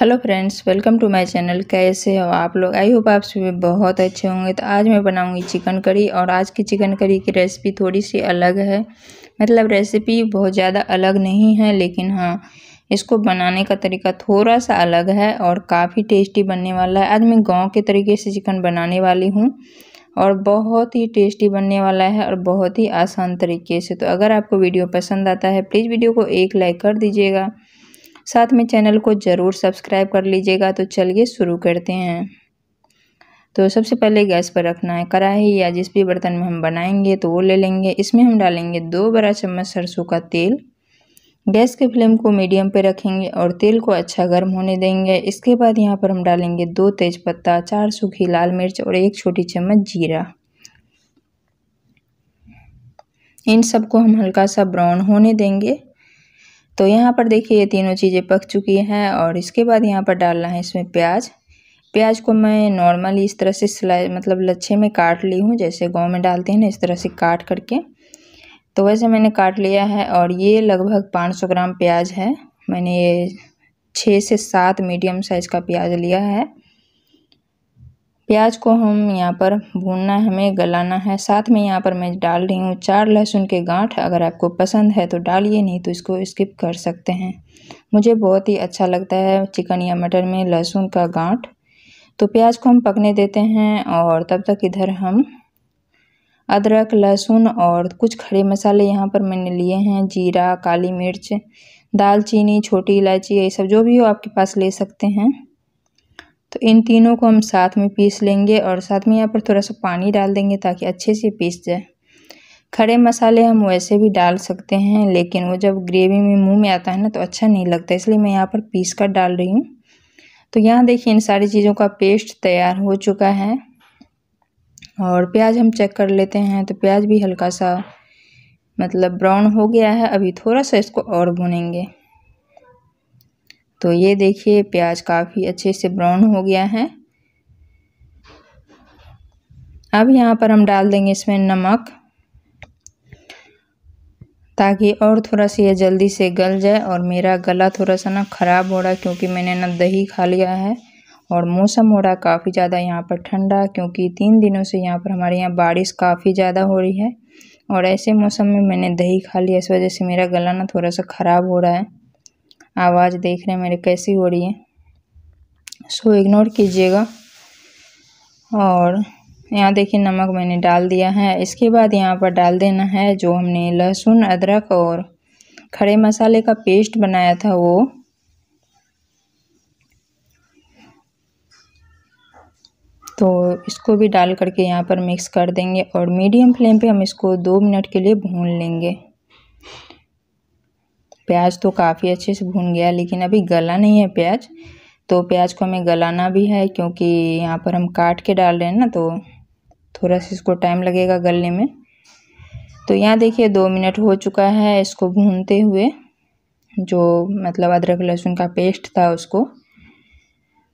hello friends welcome to my channel कैसे हो आप लोग आई होप आप सभी बहुत अच्छे होंगे तो आज मैं बनाऊंगी चिकन करी और आज की चिकन करी की रेसिपी थोड़ी सी अलग है मतलब रेसिपी बहुत ज़्यादा अलग नहीं है लेकिन हाँ इसको बनाने का तरीका थोड़ा सा अलग है और काफ़ी टेस्टी बनने वाला है आज मैं गाँव के तरीके से चिकन बनाने वाली हूँ और बहुत ही टेस्टी बनने वाला है और बहुत ही आसान तरीके से तो अगर आपको वीडियो पसंद आता है प्लीज़ वीडियो को एक लाइक कर दीजिएगा साथ में चैनल को ज़रूर सब्सक्राइब कर लीजिएगा तो चलिए शुरू करते हैं तो सबसे पहले गैस पर रखना है कढ़ाई या जिस भी बर्तन में हम बनाएंगे तो वो ले लेंगे इसमें हम डालेंगे दो बड़ा चम्मच सरसों का तेल गैस के फ्लेम को मीडियम पे रखेंगे और तेल को अच्छा गर्म होने देंगे इसके बाद यहाँ पर हम डालेंगे दो तेज़पत्ता चार सूखी लाल मिर्च और एक छोटी चम्मच जीरा इन सबको हम हल्का सा ब्राउन होने देंगे तो यहाँ पर देखिए ये तीनों चीज़ें पक चुकी हैं और इसके बाद यहाँ पर डालना है इसमें प्याज प्याज को मैं नॉर्मली इस तरह से सिलाई मतलब लच्छे में काट ली हूँ जैसे गाँव में डालते हैं ना इस तरह से काट करके तो वैसे मैंने काट लिया है और ये लगभग 500 ग्राम प्याज है मैंने ये छः से सात मीडियम साइज़ का प्याज लिया है प्याज को हम यहाँ पर भूनना है हमें गलाना है साथ में यहाँ पर मैं डाल रही हूँ चार लहसुन के गांठ अगर आपको पसंद है तो डालिए नहीं तो इसको स्किप कर सकते हैं मुझे बहुत ही अच्छा लगता है चिकन या मटर में लहसुन का गांठ तो प्याज को हम पकने देते हैं और तब तक इधर हम अदरक लहसुन और कुछ खड़े मसाले यहाँ पर मैंने लिए हैं जीरा काली मिर्च दालचीनी छोटी इलायची ये सब जो भी हो आपके पास ले सकते हैं तो इन तीनों को हम साथ में पीस लेंगे और साथ में यहाँ पर थोड़ा सा पानी डाल देंगे ताकि अच्छे से पीस जाए खड़े मसाले हम वैसे भी डाल सकते हैं लेकिन वो जब ग्रेवी में मुंह में आता है ना तो अच्छा नहीं लगता इसलिए मैं यहाँ पर पीस कर डाल रही हूँ तो यहाँ देखिए इन सारी चीज़ों का पेस्ट तैयार हो चुका है और प्याज हम चेक कर लेते हैं तो प्याज भी हल्का सा मतलब ब्राउन हो गया है अभी थोड़ा सा इसको और भुनेंगे तो ये देखिए प्याज काफ़ी अच्छे से ब्राउन हो गया है अब यहाँ पर हम डाल देंगे इसमें नमक ताकि और थोड़ा सा ये जल्दी से गल जाए और मेरा गला थोड़ा सा ना ख़राब हो रहा है क्योंकि मैंने ना दही खा लिया है और मौसम हो रहा है काफ़ी ज़्यादा यहाँ पर ठंडा क्योंकि तीन दिनों से यहाँ पर हमारे यहाँ बारिश काफ़ी ज़्यादा हो रही है और ऐसे मौसम में मैंने दही खा लिया इस वजह से मेरा गला ना थोड़ा सा ख़राब हो रहा है आवाज़ देख रहे हैं मेरे कैसी हो रही है सो इग्नोर कीजिएगा और यहाँ देखिए नमक मैंने डाल दिया है इसके बाद यहाँ पर डाल देना है जो हमने लहसुन अदरक और खड़े मसाले का पेस्ट बनाया था वो तो इसको भी डाल करके यहाँ पर मिक्स कर देंगे और मीडियम फ्लेम पे हम इसको दो मिनट के लिए भून लेंगे प्याज तो काफ़ी अच्छे से भून गया लेकिन अभी गला नहीं है प्याज तो प्याज को हमें गलाना भी है क्योंकि यहाँ पर हम काट के डाल रहे हैं ना तो थोड़ा सा इसको टाइम लगेगा गलने में तो यहाँ देखिए दो मिनट हो चुका है इसको भूनते हुए जो मतलब अदरक लहसुन का पेस्ट था उसको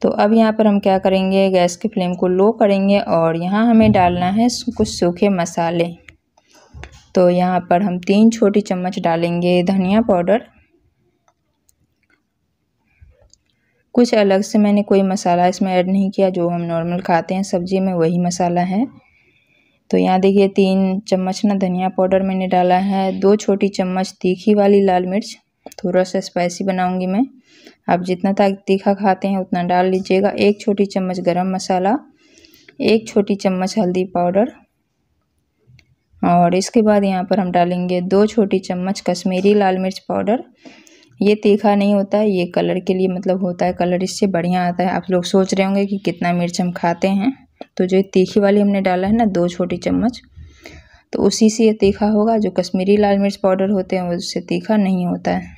तो अब यहाँ पर हम क्या करेंगे गैस की फ्लेम को लो करेंगे और यहाँ हमें डालना है कुछ सूखे मसाले तो यहाँ पर हम तीन छोटी चम्मच डालेंगे धनिया पाउडर कुछ अलग से मैंने कोई मसाला इसमें ऐड नहीं किया जो हम नॉर्मल खाते हैं सब्जी में वही मसाला है तो यहाँ देखिए तीन चम्मच ना धनिया पाउडर मैंने डाला है दो छोटी चम्मच तीखी वाली लाल मिर्च थोड़ा सा स्पाइसी बनाऊंगी मैं आप जितना तीखा खाते हैं उतना डाल लीजिएगा एक छोटी चम्मच गरम मसाला एक छोटी चम्मच हल्दी पाउडर और इसके बाद यहाँ पर हम डालेंगे दो छोटी चम्मच कश्मीरी लाल मिर्च पाउडर ये तीखा नहीं होता है ये कलर के लिए मतलब होता है कलर इससे बढ़िया आता है आप लोग सोच रहे होंगे कि कितना मिर्च हम खाते हैं तो जो तीखी वाली हमने डाला है ना दो छोटी चम्मच तो उसी से ये तीखा होगा जो कश्मीरी लाल मिर्च पाउडर होते हैं उससे तीखा नहीं होता है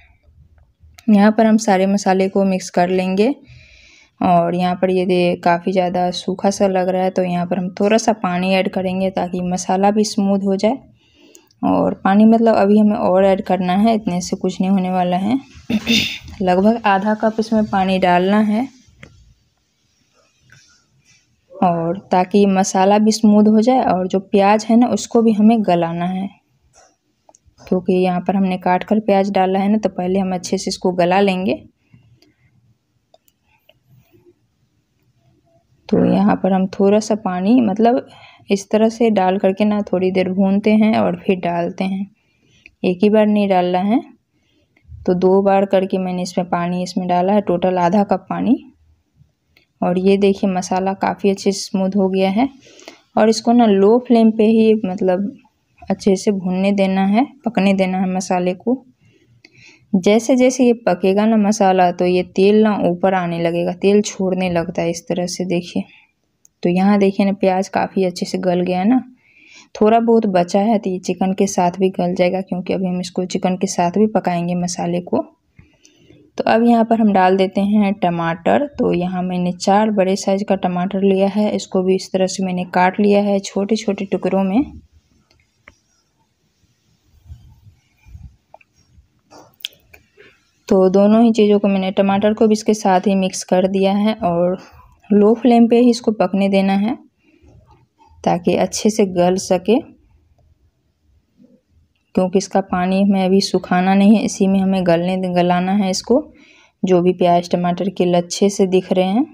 यहाँ पर हम सारे मसाले को मिक्स कर लेंगे और यहाँ पर ये काफी ज्यादा सूखा सा लग रहा है तो यहाँ पर हम थोड़ा सा पानी ऐड करेंगे ताकि मसाला भी स्मूथ हो जाए और पानी मतलब अभी हमें और ऐड करना है इतने से कुछ नहीं होने वाला है लगभग आधा कप इसमें पानी डालना है और ताकि मसाला भी स्मूथ हो जाए और जो प्याज है ना उसको भी हमें गलाना है क्योंकि यहाँ पर हमने काट कर प्याज डाला है ना तो पहले हम अच्छे से इसको गला लेंगे तो यहाँ पर हम थोड़ा सा पानी मतलब इस तरह से डाल करके ना थोड़ी देर भूनते हैं और फिर डालते हैं एक ही बार नहीं डालना है तो दो बार करके मैंने इसमें पानी इसमें डाला है टोटल आधा कप पानी और ये देखिए मसाला काफ़ी अच्छे स्मूथ हो गया है और इसको ना लो फ्लेम पे ही मतलब अच्छे से भूनने देना है पकने देना है मसाले को जैसे जैसे ये पकेगा ना मसाला तो ये तेल ना ऊपर आने लगेगा तेल छोड़ने लगता है इस तरह से देखिए तो यहाँ देखिए ना प्याज काफ़ी अच्छे से गल गया है ना थोड़ा बहुत बचा है तो ये चिकन के साथ भी गल जाएगा क्योंकि अभी हम इसको चिकन के साथ भी पकाएंगे मसाले को तो अब यहाँ पर हम डाल देते हैं टमाटर तो यहाँ मैंने चार बड़े साइज़ का टमाटर लिया है इसको भी इस तरह से मैंने काट लिया है छोटे छोटे टुकड़ों में तो दोनों ही चीज़ों को मैंने टमाटर को भी इसके साथ ही मिक्स कर दिया है और लो फ्लेम पे ही इसको पकने देना है ताकि अच्छे से गल सके क्योंकि इसका पानी हमें अभी सुखाना नहीं है इसी में हमें गलने गलाना है इसको जो भी प्याज टमाटर के लच्छे से दिख रहे हैं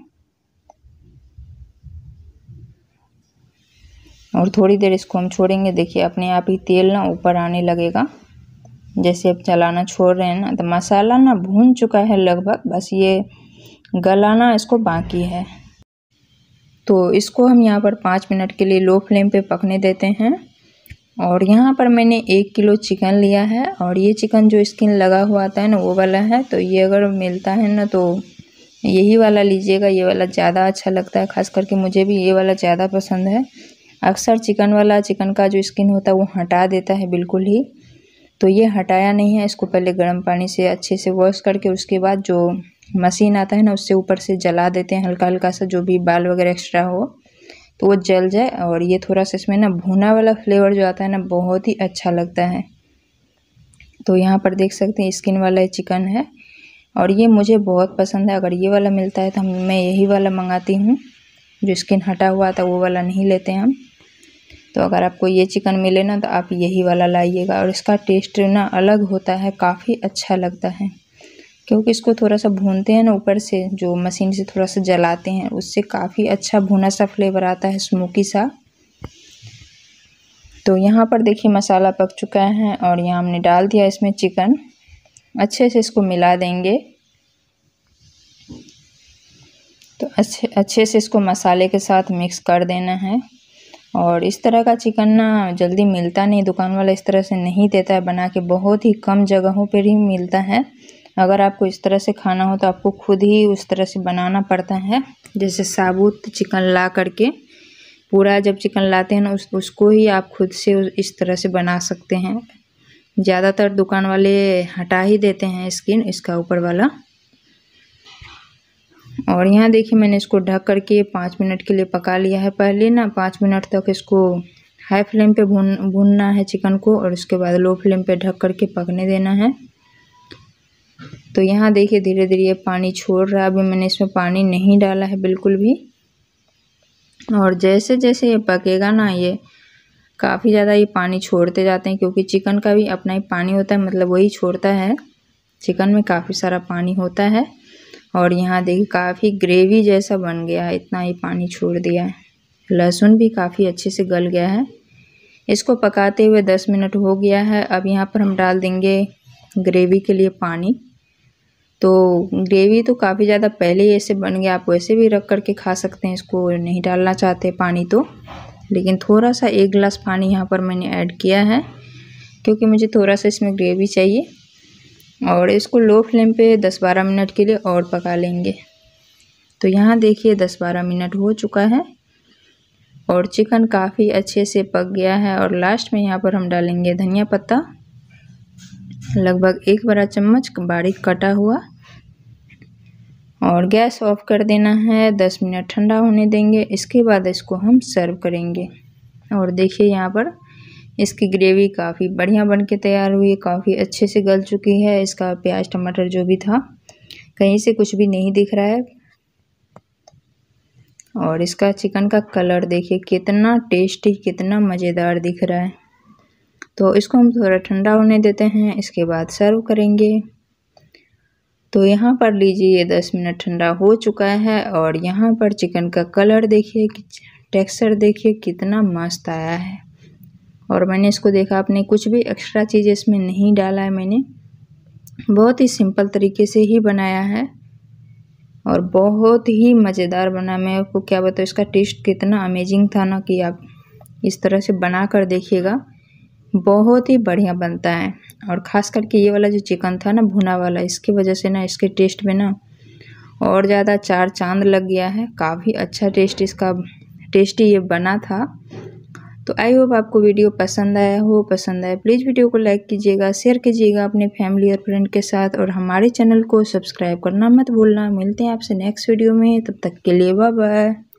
और थोड़ी देर इसको हम छोड़ेंगे देखिए अपने आप ही तेल ना ऊपर आने लगेगा जैसे अब चलाना छोड़ रहे हैं ना तो मसाला ना भून चुका है लगभग बस ये गलाना इसको बाकी है तो इसको हम यहाँ पर पाँच मिनट के लिए लो फ्लेम पे पकने देते हैं और यहाँ पर मैंने एक किलो चिकन लिया है और ये चिकन जो स्किन लगा हुआ आता है ना वो वाला है तो ये अगर मिलता है ना तो यही वाला लीजिएगा ये वाला ज़्यादा अच्छा लगता है खास करके मुझे भी ये वाला ज़्यादा पसंद है अक्सर चिकन वाला चिकन का जो स्किन होता है वो हटा देता है बिल्कुल ही तो ये हटाया नहीं है इसको पहले गर्म पानी से अच्छे से वॉश करके उसके बाद जो मशीन आता है ना उससे ऊपर से जला देते हैं हल्का हल्का सा जो भी बाल वगैरह एक्स्ट्रा हो तो वो जल जाए और ये थोड़ा सा इसमें ना भुना वाला फ्लेवर जो आता है ना बहुत ही अच्छा लगता है तो यहाँ पर देख सकते हैं स्किन वाला चिकन है और ये मुझे बहुत पसंद है अगर ये वाला मिलता है तो हम मैं यही वाला मंगाती हूँ जो स्किन हटा हुआ था वो वाला नहीं लेते हम तो अगर आपको ये चिकन मिले ना तो आप यही वाला लाइएगा और इसका टेस्ट ना अलग होता है काफ़ी अच्छा लगता है क्योंकि इसको थोड़ा सा भूनते हैं ना ऊपर से जो मशीन से थोड़ा सा जलाते हैं उससे काफ़ी अच्छा भुना सा फ्लेवर आता है स्मोकी सा तो यहाँ पर देखिए मसाला पक चुका है और यहाँ हमने डाल दिया इसमें चिकन अच्छे से इसको मिला देंगे तो अच्छे अच्छे से इसको मसाले के साथ मिक्स कर देना है और इस तरह का चिकन ना जल्दी मिलता नहीं दुकान वाला इस तरह से नहीं देता है बना के बहुत ही कम जगहों पर ही मिलता है अगर आपको इस तरह से खाना हो तो आपको खुद ही उस तरह से बनाना पड़ता है जैसे साबुत चिकन ला करके पूरा जब चिकन लाते हैं ना उस उसको ही आप खुद से इस तरह से बना सकते हैं ज़्यादातर दुकान वाले हटा ही देते हैं स्किन इसका ऊपर वाला और यहाँ देखिए मैंने इसको ढक करके पाँच मिनट के लिए पका लिया है पहले ना पाँच मिनट तक इसको हाई फ्लेम पे भून भूनना है चिकन को और उसके बाद लो फ्लेम पे ढक करके पकने देना है तो यहाँ देखिए धीरे धीरे ये पानी छोड़ रहा है अभी मैंने इसमें पानी नहीं डाला है बिल्कुल भी और जैसे जैसे ये पकेगा ना ये काफ़ी ज़्यादा ये पानी छोड़ते जाते हैं क्योंकि चिकन का भी अपना ही पानी होता है मतलब वही छोड़ता है चिकन में काफ़ी सारा पानी होता है और यहाँ देखिए काफी ग्रेवी जैसा बन गया है इतना ही पानी छोड़ दिया है लहसुन भी काफ़ी अच्छे से गल गया है इसको पकाते हुए दस मिनट हो गया है अब यहाँ पर हम डाल देंगे ग्रेवी के लिए पानी तो ग्रेवी तो काफ़ी ज़्यादा पहले ही ऐसे बन गया आप वैसे भी रख कर के खा सकते हैं इसको नहीं डालना चाहते पानी तो लेकिन थोड़ा सा एक गिलास पानी यहाँ पर मैंने ऐड किया है क्योंकि मुझे थोड़ा सा इसमें ग्रेवी चाहिए और इसको लो फ्लेम पे 10-12 मिनट के लिए और पका लेंगे तो यहाँ देखिए 10-12 मिनट हो चुका है और चिकन काफ़ी अच्छे से पक गया है और लास्ट में यहाँ पर हम डालेंगे धनिया पत्ता लगभग एक बड़ा चम्मच बारीक कटा हुआ और गैस ऑफ कर देना है दस मिनट ठंडा होने देंगे इसके बाद इसको हम सर्व करेंगे और देखिए यहाँ पर इसकी ग्रेवी काफ़ी बढ़िया बनके तैयार हुई है काफ़ी अच्छे से गल चुकी है इसका प्याज टमाटर जो भी था कहीं से कुछ भी नहीं दिख रहा है और इसका चिकन का कलर देखिए कितना टेस्टी कितना मज़ेदार दिख रहा है तो इसको हम थोड़ा ठंडा होने देते हैं इसके बाद सर्व करेंगे तो यहाँ पर लीजिए ये दस मिनट ठंडा हो चुका है और यहाँ पर चिकन का कलर देखिए टेक्सचर देखिए कितना मस्त आया है और मैंने इसको देखा आपने कुछ भी एक्स्ट्रा चीज़ इसमें नहीं डाला है मैंने बहुत ही सिंपल तरीके से ही बनाया है और बहुत ही मज़ेदार बना मैं आपको क्या बताऊँ इसका टेस्ट कितना अमेजिंग था ना कि आप इस तरह से बना कर देखिएगा बहुत ही बढ़िया बनता है और ख़ास करके ये वाला जो चिकन था ना भुना वाला इसकी वजह से ना इसके टेस्ट में ना और ज़्यादा चार चांद लग गया है काफ़ी अच्छा टेस्ट इसका टेस्टी ये बना था तो आई होप आपको वीडियो पसंद आया हो पसंद आया प्लीज़ वीडियो को लाइक कीजिएगा शेयर कीजिएगा अपने फैमिली और फ्रेंड के साथ और हमारे चैनल को सब्सक्राइब करना मत भूलना मिलते हैं आपसे नेक्स्ट वीडियो में तब तक के लिए बाय